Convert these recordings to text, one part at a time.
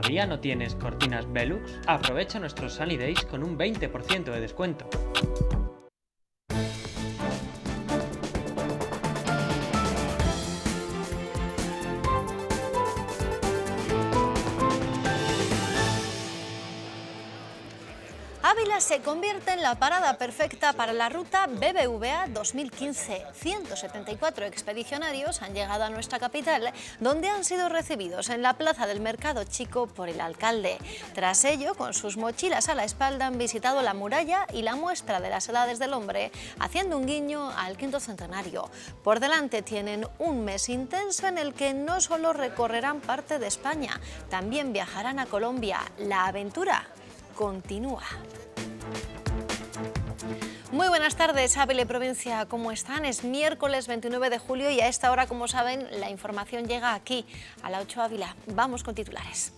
¿Todavía no tienes cortinas Velux? Aprovecha nuestros Sunny Days con un 20% de descuento. se convierte en la parada perfecta para la ruta BBVA 2015. 174 expedicionarios han llegado a nuestra capital, donde han sido recibidos en la plaza del Mercado Chico por el alcalde. Tras ello, con sus mochilas a la espalda, han visitado la muralla y la muestra de las edades del hombre, haciendo un guiño al quinto centenario. Por delante tienen un mes intenso en el que no solo recorrerán parte de España, también viajarán a Colombia. La aventura continúa. Muy buenas tardes, Ávila Provincia, ¿cómo están? Es miércoles 29 de julio y a esta hora, como saben, la información llega aquí, a la 8 Ávila. Vamos con titulares.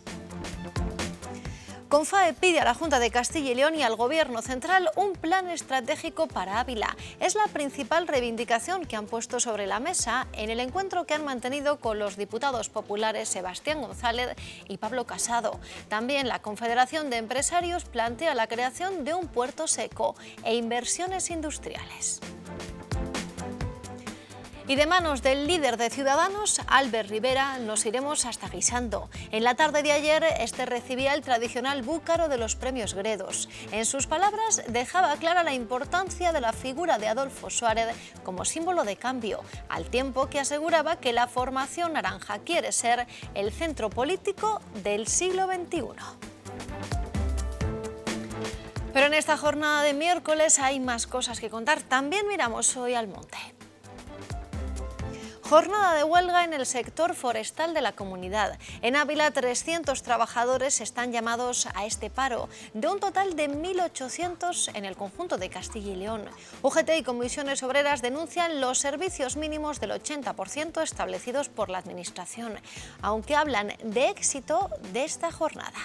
CONFAE pide a la Junta de Castilla y León y al Gobierno Central un plan estratégico para Ávila. Es la principal reivindicación que han puesto sobre la mesa en el encuentro que han mantenido con los diputados populares Sebastián González y Pablo Casado. También la Confederación de Empresarios plantea la creación de un puerto seco e inversiones industriales. Y de manos del líder de Ciudadanos, Albert Rivera, nos iremos hasta Guisando. En la tarde de ayer, este recibía el tradicional búcaro de los premios Gredos. En sus palabras, dejaba clara la importancia de la figura de Adolfo Suárez como símbolo de cambio, al tiempo que aseguraba que la formación naranja quiere ser el centro político del siglo XXI. Pero en esta jornada de miércoles hay más cosas que contar. También miramos hoy al monte. Jornada de huelga en el sector forestal de la comunidad. En Ávila, 300 trabajadores están llamados a este paro, de un total de 1.800 en el conjunto de Castilla y León. UGT y comisiones obreras denuncian los servicios mínimos del 80% establecidos por la Administración, aunque hablan de éxito de esta jornada.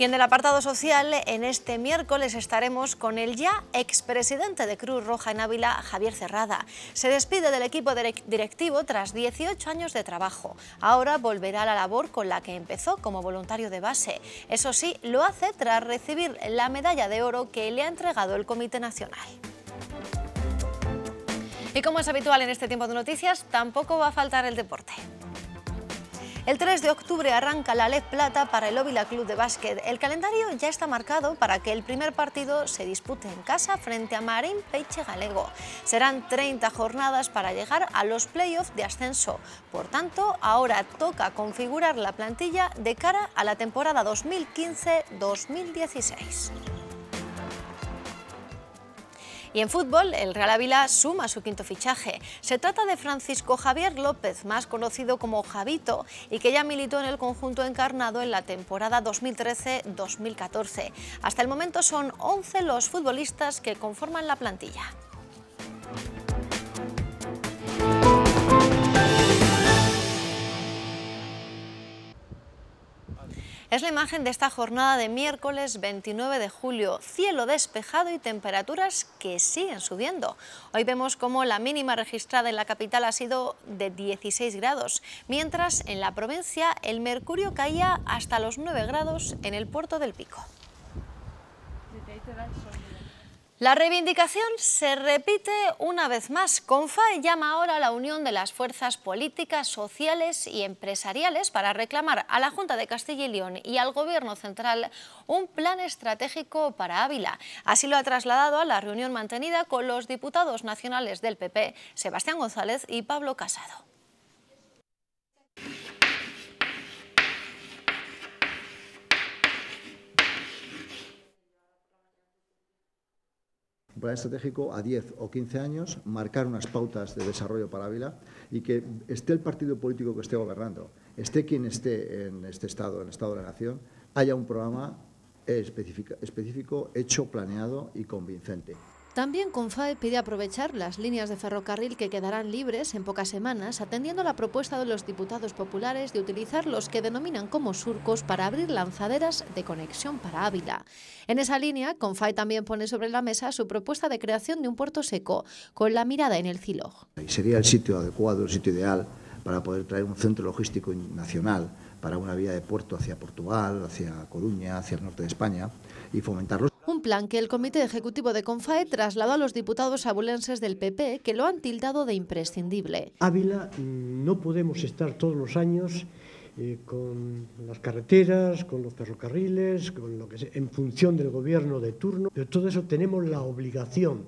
Y en el apartado social, en este miércoles estaremos con el ya expresidente de Cruz Roja en Ávila, Javier Cerrada. Se despide del equipo directivo tras 18 años de trabajo. Ahora volverá a la labor con la que empezó como voluntario de base. Eso sí, lo hace tras recibir la medalla de oro que le ha entregado el Comité Nacional. Y como es habitual en este tiempo de noticias, tampoco va a faltar el deporte. El 3 de octubre arranca la LED Plata para el Óvila Club de Básquet. El calendario ya está marcado para que el primer partido se dispute en casa frente a Marín Peiche Galego. Serán 30 jornadas para llegar a los playoffs de ascenso. Por tanto, ahora toca configurar la plantilla de cara a la temporada 2015-2016. Y en fútbol, el Real Ávila suma su quinto fichaje. Se trata de Francisco Javier López, más conocido como Javito, y que ya militó en el conjunto encarnado en la temporada 2013-2014. Hasta el momento son 11 los futbolistas que conforman la plantilla. Es la imagen de esta jornada de miércoles 29 de julio. Cielo despejado y temperaturas que siguen subiendo. Hoy vemos como la mínima registrada en la capital ha sido de 16 grados, mientras en la provincia el mercurio caía hasta los 9 grados en el puerto del Pico. La reivindicación se repite una vez más. CONFAE llama ahora a la unión de las fuerzas políticas, sociales y empresariales para reclamar a la Junta de Castilla y León y al Gobierno central un plan estratégico para Ávila. Así lo ha trasladado a la reunión mantenida con los diputados nacionales del PP, Sebastián González y Pablo Casado. plan estratégico a 10 o 15 años, marcar unas pautas de desarrollo para Ávila y que esté el partido político que esté gobernando, esté quien esté en este Estado, en el Estado de la Nación, haya un programa específico hecho, planeado y convincente. También CONFAE pide aprovechar las líneas de ferrocarril que quedarán libres en pocas semanas, atendiendo la propuesta de los diputados populares de utilizar los que denominan como surcos para abrir lanzaderas de conexión para Ávila. En esa línea, CONFAE también pone sobre la mesa su propuesta de creación de un puerto seco, con la mirada en el Y Sería el sitio adecuado, el sitio ideal para poder traer un centro logístico nacional para una vía de puerto hacia Portugal, hacia Coruña, hacia el norte de España y fomentarlo plan que el Comité Ejecutivo de CONFAE trasladó a los diputados abulenses del PP, que lo han tildado de imprescindible. Ávila, mm, no podemos estar todos los años eh, con las carreteras, con los ferrocarriles, con lo que sea, en función del gobierno de turno. Pero todo eso tenemos la obligación,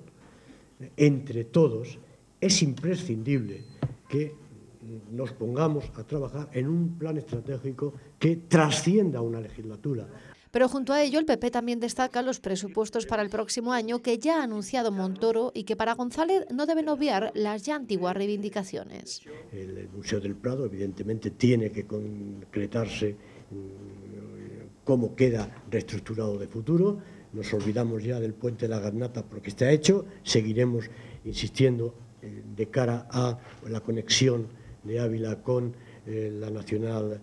eh, entre todos, es imprescindible que mm, nos pongamos a trabajar en un plan estratégico que trascienda una legislatura. Pero junto a ello, el PP también destaca los presupuestos para el próximo año que ya ha anunciado Montoro y que para González no deben obviar las ya antiguas reivindicaciones. El Museo del Prado, evidentemente, tiene que concretarse mm, cómo queda reestructurado de futuro. Nos olvidamos ya del puente de la Garnata porque está hecho. Seguiremos insistiendo eh, de cara a la conexión de Ávila con eh, la Nacional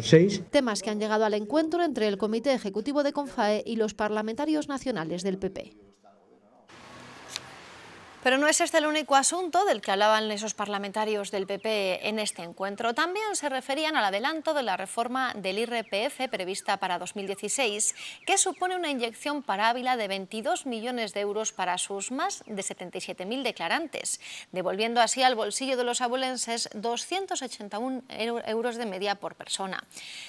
6. Temas que han llegado al encuentro entre el Comité Ejecutivo de CONFAE y los parlamentarios nacionales del PP. Pero no es este el único asunto del que hablaban esos parlamentarios del PP en este encuentro. También se referían al adelanto de la reforma del IRPF prevista para 2016, que supone una inyección para Ávila de 22 millones de euros para sus más de 77.000 declarantes, devolviendo así al bolsillo de los abulenses 281 euros de media por persona.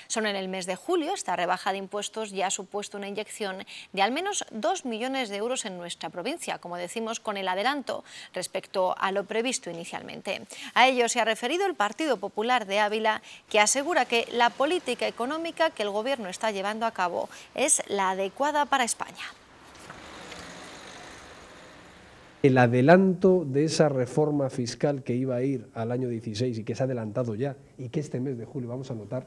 Son en el mes de julio, esta rebaja de impuestos ya ha supuesto una inyección de al menos 2 millones de euros en nuestra provincia, como decimos, con el adelanto respecto a lo previsto inicialmente. A ello se ha referido el Partido Popular de Ávila, que asegura que la política económica que el Gobierno está llevando a cabo es la adecuada para España. El adelanto de esa reforma fiscal que iba a ir al año 16 y que se ha adelantado ya y que este mes de julio vamos a notar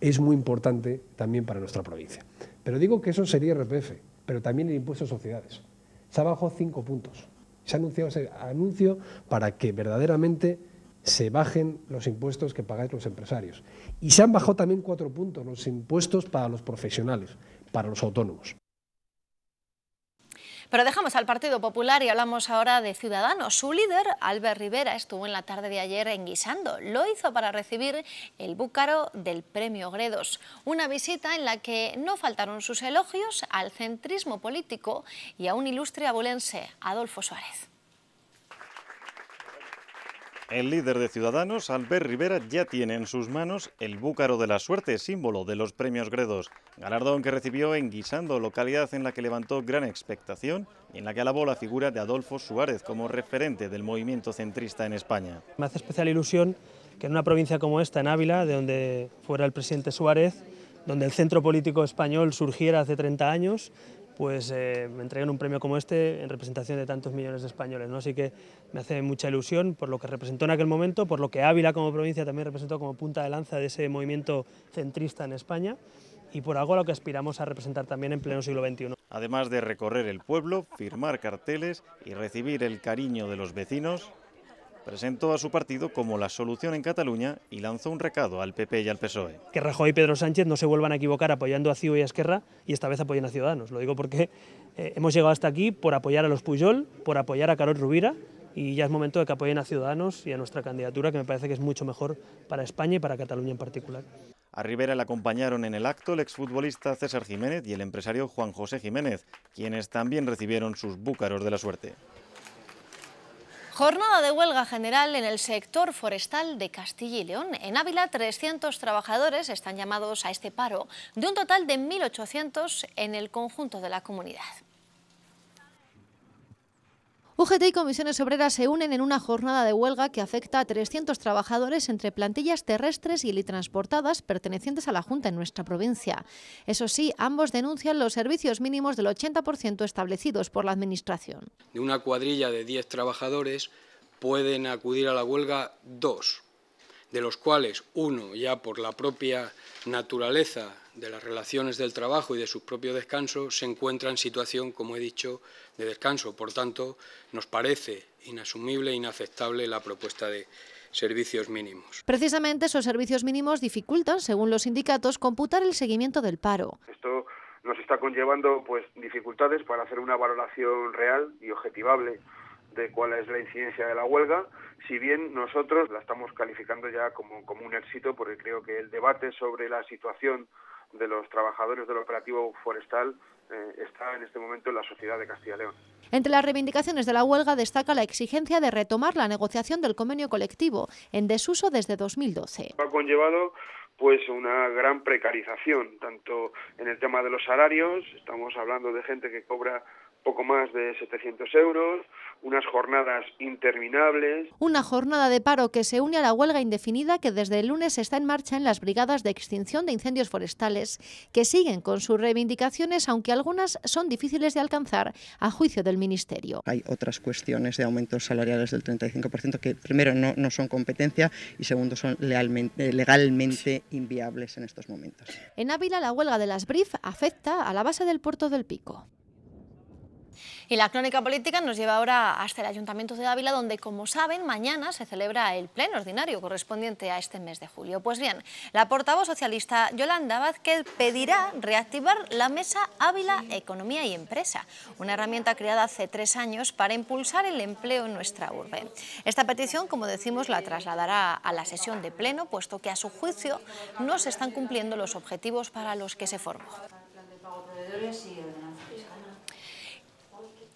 es muy importante también para nuestra provincia. Pero digo que eso sería RPF, pero también el impuesto a sociedades. Se ha bajado cinco puntos. Se ha anunciado ese anuncio para que verdaderamente se bajen los impuestos que pagáis los empresarios. Y se han bajado también cuatro puntos los impuestos para los profesionales, para los autónomos. Pero dejamos al Partido Popular y hablamos ahora de Ciudadanos. Su líder, Albert Rivera, estuvo en la tarde de ayer en Guisando. Lo hizo para recibir el búcaro del Premio Gredos. Una visita en la que no faltaron sus elogios al centrismo político y a un ilustre abulense, Adolfo Suárez. El líder de Ciudadanos, Albert Rivera, ya tiene en sus manos el Búcaro de la Suerte, símbolo de los premios Gredos, galardón que recibió en Guisando, localidad en la que levantó gran expectación y en la que alabó la figura de Adolfo Suárez como referente del movimiento centrista en España. Me hace especial ilusión que en una provincia como esta, en Ávila, de donde fuera el presidente Suárez, donde el centro político español surgiera hace 30 años, pues eh, me entregan un premio como este en representación de tantos millones de españoles. ¿no? Así que me hace mucha ilusión por lo que representó en aquel momento, por lo que Ávila como provincia también representó como punta de lanza de ese movimiento centrista en España y por algo a lo que aspiramos a representar también en pleno siglo XXI. Además de recorrer el pueblo, firmar carteles y recibir el cariño de los vecinos, presentó a su partido como la solución en Cataluña y lanzó un recado al PP y al PSOE. Que Rajoy y Pedro Sánchez no se vuelvan a equivocar apoyando a CIU y a Esquerra y esta vez apoyen a Ciudadanos. Lo digo porque eh, hemos llegado hasta aquí por apoyar a los Puyol, por apoyar a Carol Rubira y ya es momento de que apoyen a Ciudadanos y a nuestra candidatura que me parece que es mucho mejor para España y para Cataluña en particular. A Rivera le acompañaron en el acto el exfutbolista César Jiménez y el empresario Juan José Jiménez, quienes también recibieron sus búcaros de la suerte. Jornada de huelga general en el sector forestal de Castilla y León. En Ávila, 300 trabajadores están llamados a este paro, de un total de 1.800 en el conjunto de la comunidad. UGT y comisiones obreras se unen en una jornada de huelga que afecta a 300 trabajadores entre plantillas terrestres y litransportadas pertenecientes a la Junta en nuestra provincia. Eso sí, ambos denuncian los servicios mínimos del 80% establecidos por la Administración. De una cuadrilla de 10 trabajadores pueden acudir a la huelga dos, de los cuales uno ya por la propia naturaleza de las relaciones del trabajo y de su propio descanso se encuentra en situación, como he dicho, de descanso. Por tanto, nos parece inasumible e inaceptable la propuesta de, servicios mínimos. Precisamente esos servicios mínimos dificultan, según los sindicatos, computar el seguimiento del paro. Esto nos está conllevando pues dificultades para hacer una valoración real y objetivable de cuál es la incidencia de la huelga, si bien nosotros la estamos calificando ya como, como un éxito, porque creo que el debate sobre la situación de los trabajadores del operativo forestal eh, está en este momento en la sociedad de Castilla y León. Entre las reivindicaciones de la huelga destaca la exigencia de retomar la negociación del convenio colectivo en desuso desde 2012. Ha conllevado pues una gran precarización tanto en el tema de los salarios, estamos hablando de gente que cobra poco más de 700 euros, unas jornadas interminables. Una jornada de paro que se une a la huelga indefinida que desde el lunes está en marcha en las brigadas de extinción de incendios forestales, que siguen con sus reivindicaciones, aunque algunas son difíciles de alcanzar, a juicio del Ministerio. Hay otras cuestiones de aumentos salariales del 35% que, primero, no, son competencia y, segundo, son legalmente inviables en estos momentos. En Ávila, la huelga de las BRIF afecta a la base del puerto del Pico. Y la crónica política nos lleva ahora hasta el Ayuntamiento de Ávila, donde, como saben, mañana se celebra el pleno ordinario correspondiente a este mes de julio. Pues bien, la portavoz socialista Yolanda Vázquez pedirá reactivar la mesa Ávila Economía y Empresa, una herramienta creada hace tres años para impulsar el empleo en nuestra urbe. Esta petición, como decimos, la trasladará a la sesión de pleno, puesto que a su juicio no se están cumpliendo los objetivos para los que se formó.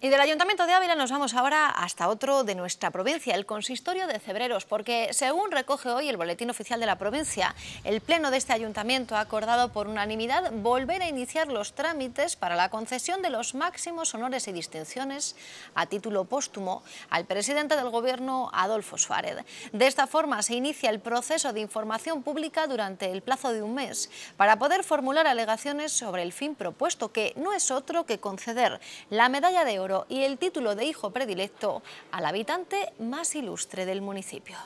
Y del Ayuntamiento de Ávila nos vamos ahora hasta otro de nuestra provincia, el consistorio de Cebreros, porque según recoge hoy el Boletín Oficial de la Provincia, el Pleno de este Ayuntamiento ha acordado por unanimidad volver a iniciar los trámites para la concesión de los máximos honores y distinciones a título póstumo al presidente del Gobierno, Adolfo Suárez. De esta forma se inicia el proceso de información pública durante el plazo de un mes para poder formular alegaciones sobre el fin propuesto, que no es otro que conceder la medalla de oro y el título de hijo predilecto al habitante más ilustre del municipio.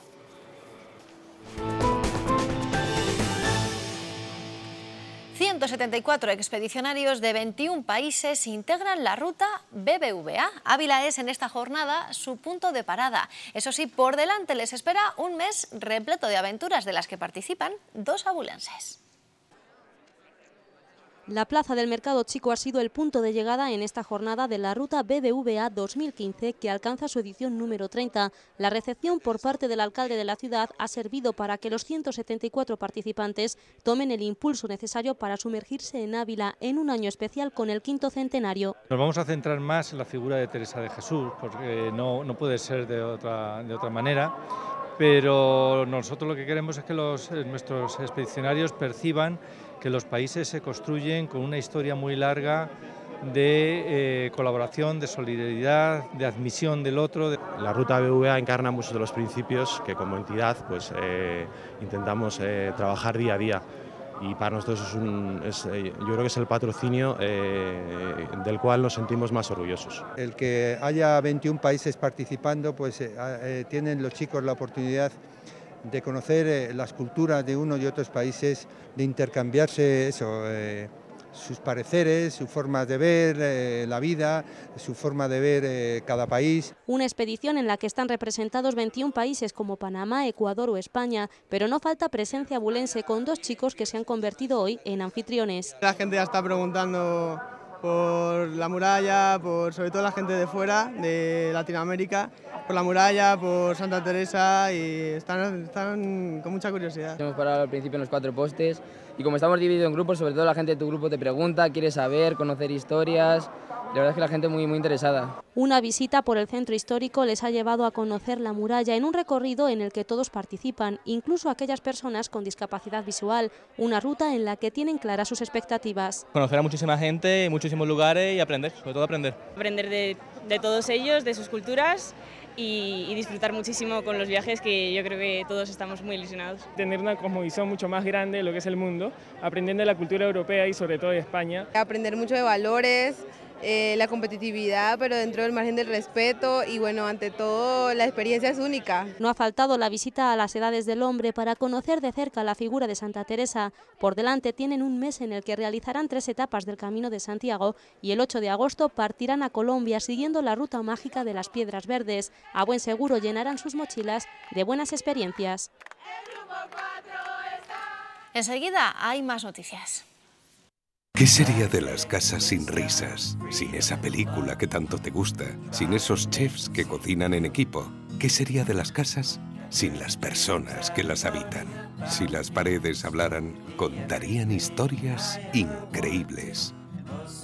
...174 expedicionarios de 21 países integran la ruta BBVA. Ávila es en esta jornada su punto de parada. Eso sí, por delante les espera un mes repleto de aventuras de las que participan dos abulenses. La plaza del Mercado Chico ha sido el punto de llegada en esta jornada de la ruta BBVA 2015 que alcanza su edición número 30. La recepción por parte del alcalde de la ciudad ha servido para que los 174 participantes tomen el impulso necesario para sumergirse en Ávila en un año especial con el quinto centenario. Nos vamos a centrar más en la figura de Teresa de Jesús porque no, puede ser de otra, de otra manera pero nosotros lo que queremos es que los, nuestros expedicionarios perciban que los países se construyen con una historia muy larga de eh, colaboración, de solidaridad, de admisión del otro. La ruta BVA encarna muchos de los principios que como entidad pues, eh, intentamos eh, trabajar día a día y para nosotros es un, yo creo que es el patrocinio del cual nos sentimos más orgullosos. El que haya 21 países participando, pues tienen los chicos la oportunidad de conocer eh, las culturas de uno y otros países, de intercambiarse eh, sus pareceres, su forma de ver eh, la vida, su forma de ver cada país. Una expedición en la que están representados 21 países como Panamá, Ecuador o España, pero no falta presencia bulense con dos chicos que se han convertido hoy en anfitriones. La gente ya está preguntando por la muralla, por sobre todo la gente de fuera, de Latinoamérica, por la muralla, por Santa Teresa y están, están con mucha curiosidad. Hemos parado al principio en los cuatro postes, y como estamos divididos en grupos, sobre todo la gente de tu grupo te pregunta, quiere saber, conocer historias. La verdad es que la gente muy, muy interesada. Una visita por el centro histórico les ha llevado a conocer la muralla en un recorrido en el que todos participan, incluso aquellas personas con discapacidad visual, una ruta en la que tienen claras sus expectativas. Conocer a muchísima gente, muchísimos lugares y aprender, sobre todo aprender. Aprender de, de todos ellos, de sus culturas y, disfrutar muchísimo con los viajes que yo creo que todos estamos muy ilusionados. Tener una cosmovisión mucho más grande de lo que es el mundo, aprendiendo de la cultura europea y sobre todo de España. Aprender mucho de valores, eh, la competitividad, pero dentro del margen del respeto y bueno, ante todo la experiencia es única. No ha faltado la visita a las edades del hombre para conocer de cerca la figura de Santa Teresa. Por delante tienen un mes en el que realizarán tres etapas del Camino de Santiago y el 8 de agosto partirán a Colombia siguiendo la ruta mágica de las Piedras Verdes. A buen seguro llenarán sus mochilas de buenas experiencias. Enseguida hay más noticias. ¿Qué sería de las casas sin risas? Sin esa película que tanto te gusta, sin esos chefs que cocinan en equipo. ¿Qué sería de las casas? Sin las personas que las habitan. Si las paredes hablaran, contarían historias increíbles.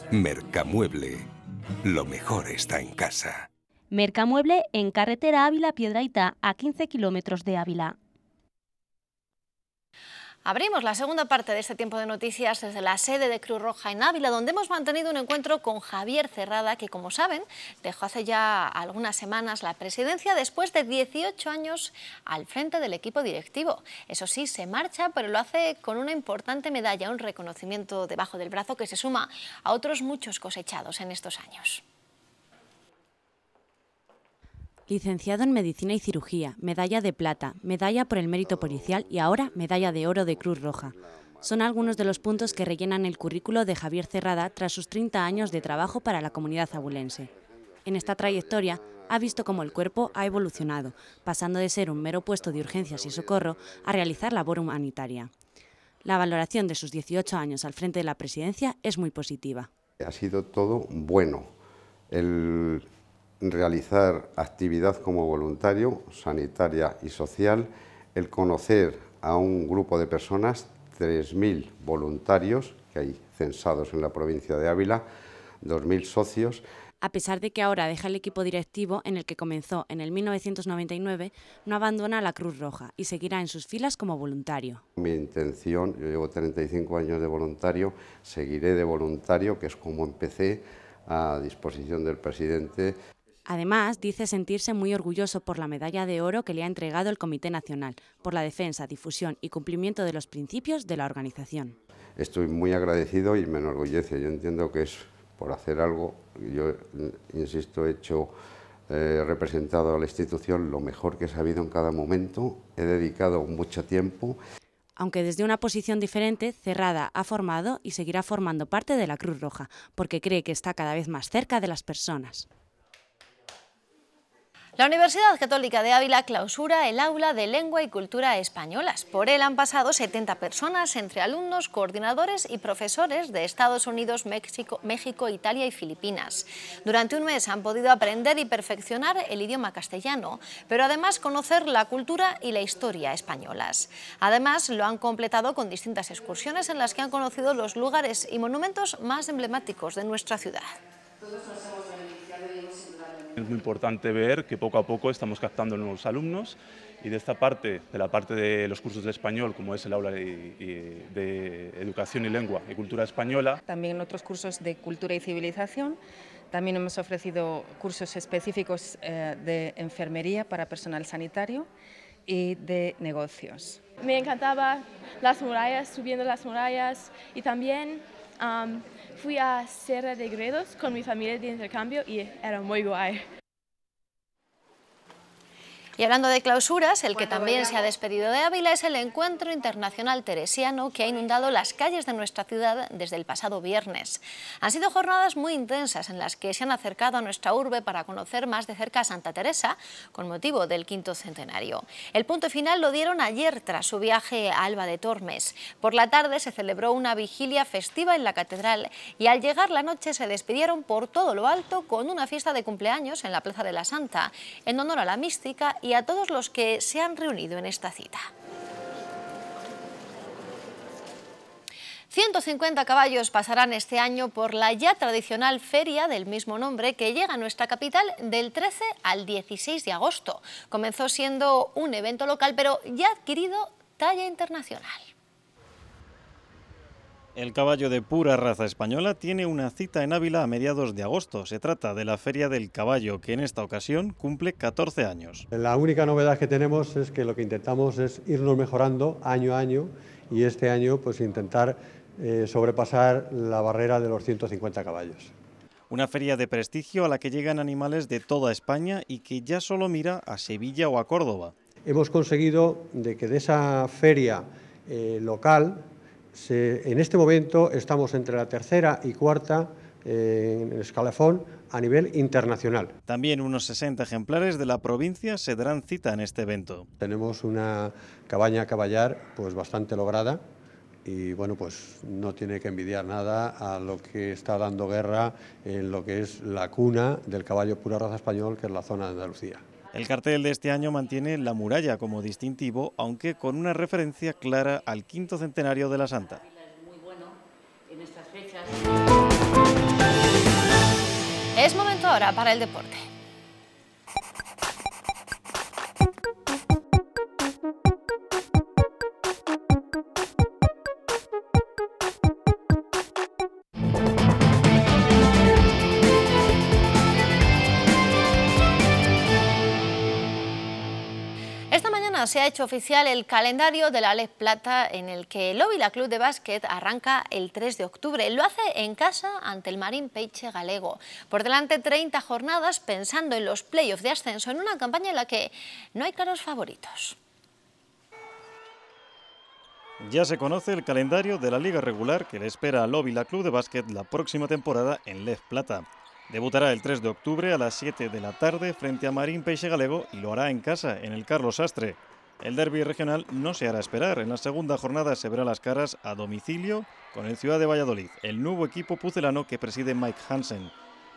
Mercamueble. Lo mejor está en casa. Mercamueble en carretera Ávila-Piedraita, a 15 kilómetros de Ávila. Abrimos la segunda parte de este tiempo de noticias desde la sede de Cruz Roja en Ávila, donde hemos mantenido un encuentro con Javier Cerrada, que como saben, dejó hace ya algunas semanas la presidencia después de 18 años al frente del equipo directivo. Eso sí, se marcha, pero lo hace con una importante medalla, un reconocimiento debajo del brazo que se suma a otros muchos cosechados en estos años. Licenciado en Medicina y Cirugía, medalla de plata, medalla por el mérito policial y ahora medalla de oro de Cruz Roja. Son algunos de los puntos que rellenan el currículo de Javier Cerrada tras sus 30 años de trabajo para la comunidad abulense. En esta trayectoria ha visto cómo el cuerpo ha evolucionado, pasando de ser un mero puesto de urgencias y socorro a realizar labor humanitaria. La valoración de sus 18 años al frente de la presidencia es muy positiva. Ha sido todo bueno. El realizar actividad como voluntario, sanitaria y social, el conocer a un grupo de personas, 3.000 voluntarios, que hay censados en la provincia de Ávila, 2.000 socios. A pesar de que ahora deja el equipo directivo en el que comenzó en el 1999, no abandona la Cruz Roja y seguirá en sus filas como voluntario. Mi intención, yo llevo 35 años de voluntario, seguiré de voluntario, que es como empecé a disposición del presidente. Además, dice sentirse muy orgulloso por la medalla de oro que le ha entregado el Comité Nacional por la defensa, difusión y cumplimiento de los principios de la organización. Estoy muy agradecido y me enorgullece. Yo entiendo que es por hacer algo. Yo, insisto, he hecho, eh, representado a la institución lo mejor que he sabido en cada momento. He dedicado mucho tiempo. Aunque desde una posición diferente, Cerrada ha formado y seguirá formando parte de la Cruz Roja, porque cree que está cada vez más cerca de las personas. La Universidad Católica de Ávila clausura el aula de lengua y cultura españolas. Por él han pasado 70 personas entre alumnos, coordinadores y profesores de Estados Unidos, México, México, Italia y Filipinas. Durante un mes han podido aprender y perfeccionar el idioma castellano, pero además conocer la cultura y la historia españolas. Además, lo han completado con distintas excursiones en las que han conocido los lugares y monumentos más emblemáticos de nuestra ciudad. Es muy importante ver que poco a poco estamos captando nuevos alumnos y de esta parte, de la parte de los cursos de español, como es el aula de, educación y lengua y cultura española. También otros cursos de cultura y civilización. También hemos ofrecido cursos específicos eh, de enfermería para personal sanitario y de negocios. Me encantaba las murallas, subiendo las murallas y también fui a Serra de Gredos con mi familia de intercambio y era muy guay. Y hablando de clausuras, el que también se ha despedido de Ávila es el encuentro internacional teresiano que ha inundado las calles de nuestra ciudad desde el pasado viernes. Han sido jornadas muy intensas en las que se han acercado a nuestra urbe para conocer más de cerca a Santa Teresa con motivo del quinto centenario. El punto final lo dieron ayer tras su viaje a Alba de Tormes. Por la tarde se celebró una vigilia festiva en la catedral y al llegar la noche se despidieron por todo lo alto con una fiesta de cumpleaños en la Plaza de la Santa en honor a la mística y a todos los que se han reunido en esta cita. 150 caballos pasarán este año por la ya tradicional feria del mismo nombre que llega a nuestra capital del 13 al 16 de agosto. Comenzó siendo un evento local pero ya ha adquirido talla internacional. El caballo de pura raza española tiene una cita en Ávila a mediados de agosto. Se trata de la Feria del Caballo, que en esta ocasión cumple 14 años. La única novedad que tenemos es que lo que intentamos es irnos mejorando año a año y este año pues intentar eh, sobrepasar la barrera de los 150 caballos. Una feria de prestigio a la que llegan animales de toda España y que ya solo mira a Sevilla o a Córdoba. Hemos conseguido de que de esa feria eh, local en este momento estamos entre la tercera y cuarta eh, en el escalafón a nivel internacional. También unos 60 ejemplares de la provincia se darán cita en este evento. Tenemos una cabaña caballar pues bastante lograda y bueno pues no tiene que envidiar nada a lo que está dando guerra en lo que es la cuna del caballo pura raza español que es la zona de Andalucía. El cartel de este año mantiene la muralla como distintivo, aunque con una referencia clara al quinto centenario de la Santa. Es momento ahora para el deporte. se ha hecho oficial el calendario de la Lez Plata en el que el la Club de Básquet arranca el 3 de octubre. Lo hace en casa ante el Marín Peixe Galego. Por delante 30 jornadas pensando en los playoffs de ascenso en una campaña en la que no hay claros favoritos. Ya se conoce el calendario de la liga regular que le espera al la Club de Básquet la próxima temporada en Lez Plata. Debutará el 3 de octubre a las 7 de la tarde frente a Marín Peixe Galego y lo hará en casa, en el Carlos Astre. El derby regional no se hará esperar. En la segunda jornada se verá las caras a domicilio con el Ciudad de Valladolid, el nuevo equipo pucelano que preside Mike Hansen.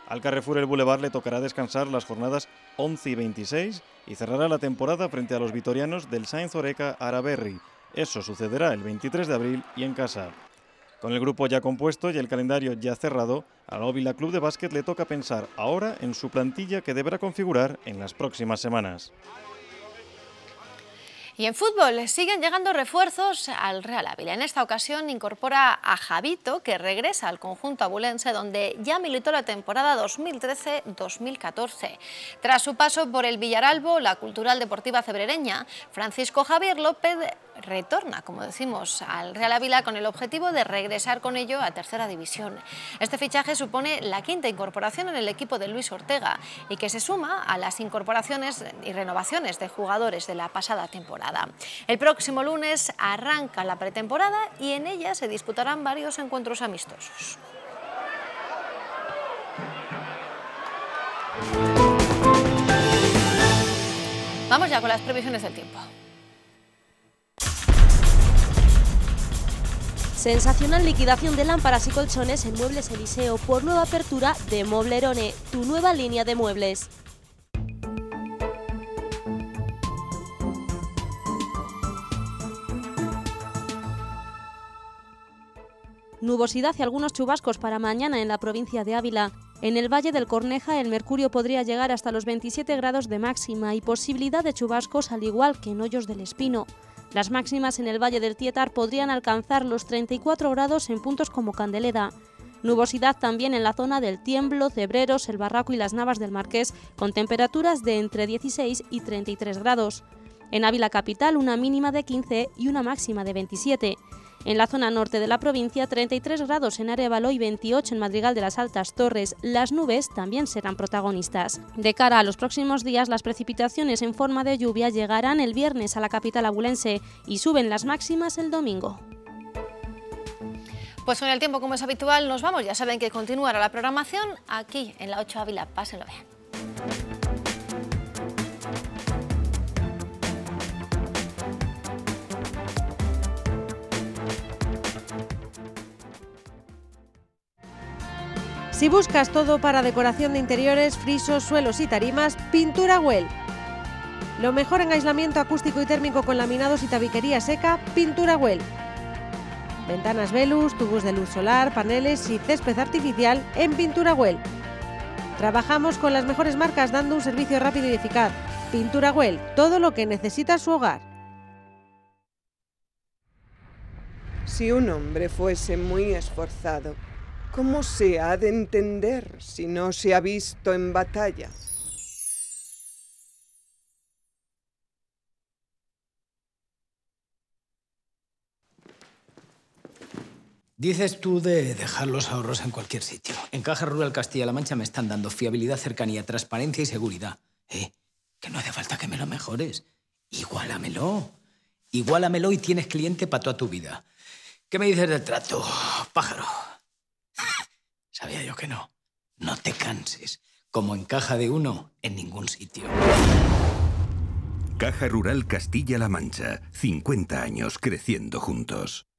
Al Carrefour El Boulevard le tocará descansar las jornadas 11 y 26 y cerrará la temporada frente a los vitorianos del Sainz Oreca Araberri. Eso sucederá el 23 de abril y en casa. Con el grupo ya compuesto y el calendario ya cerrado, al Óvila Club de Básquet le toca pensar ahora en su plantilla que deberá configurar en las próximas semanas. Y en fútbol siguen llegando refuerzos al Real Ávila. En esta ocasión incorpora a Javito, que regresa al conjunto abulense, donde ya militó la temporada 2013-2014. Tras su paso por el Villaralbo, la Cultural Deportiva Cebrereña, Francisco Javier López retorna, como decimos, al Real Ávila con el objetivo de regresar con ello a Tercera División. Este fichaje supone la quinta incorporación en el equipo de Luis Ortega y que se suma a las incorporaciones y renovaciones de jugadores de la pasada temporada. El próximo lunes arranca la pretemporada y en ella se disputarán varios encuentros amistosos. Vamos ya con las previsiones del tiempo. Sensacional liquidación de lámparas y colchones en Muebles Eliseo por nueva apertura de Moblerone, tu nueva línea de muebles. nubosidad y algunos chubascos para mañana en la provincia de Ávila. En el Valle del Corneja el mercurio podría llegar hasta los 27 grados de máxima y posibilidad de chubascos al igual que en Hoyos del Espino. Las máximas en el Valle del Tietar podrían alcanzar los 34 grados en puntos como Candeleda. Nubosidad también en la zona del Tiemblo, Cebreros, El Barraco y las Navas del Marqués, con temperaturas de entre 16 y 33 grados. En Ávila Capital una mínima de 15 y una máxima de 27. En la zona norte de la provincia, 33 grados en Arevalo y 28 en Madrigal de las Altas Torres. Las nubes también serán protagonistas. De cara a los próximos días, las precipitaciones en forma de lluvia llegarán el viernes a la capital abulense y suben las máximas el domingo. Pues con el tiempo, como es habitual, nos vamos. Ya saben que continuará la programación aquí en la 8 Ávila. Pásenlo bien. Si buscas todo para decoración de interiores, frisos, suelos y tarimas, Pintura Well. Lo mejor en aislamiento acústico y térmico con laminados y tabiquería seca, Pintura Well. Ventanas Velus, tubos de luz solar, paneles y césped artificial en Pintura Well. Trabajamos con las mejores marcas dando un servicio rápido y eficaz. Pintura Well, todo lo que necesita su hogar. Si un hombre fuese muy esforzado, ¿Cómo se ha de entender si no se ha visto en batalla? Dices tú de dejar los ahorros en cualquier sitio. En Caja Rural Castilla-La Mancha me están dando fiabilidad, cercanía, transparencia y seguridad. ¿Eh? Que no hace falta que me lo mejores. Igualamelo. Igualamelo y tienes cliente para toda tu vida. ¿Qué me dices del trato, pájaro? Sabía yo que no. No te canses. Como en caja de uno, en ningún sitio. Caja Rural Castilla-La Mancha. 50 años creciendo juntos.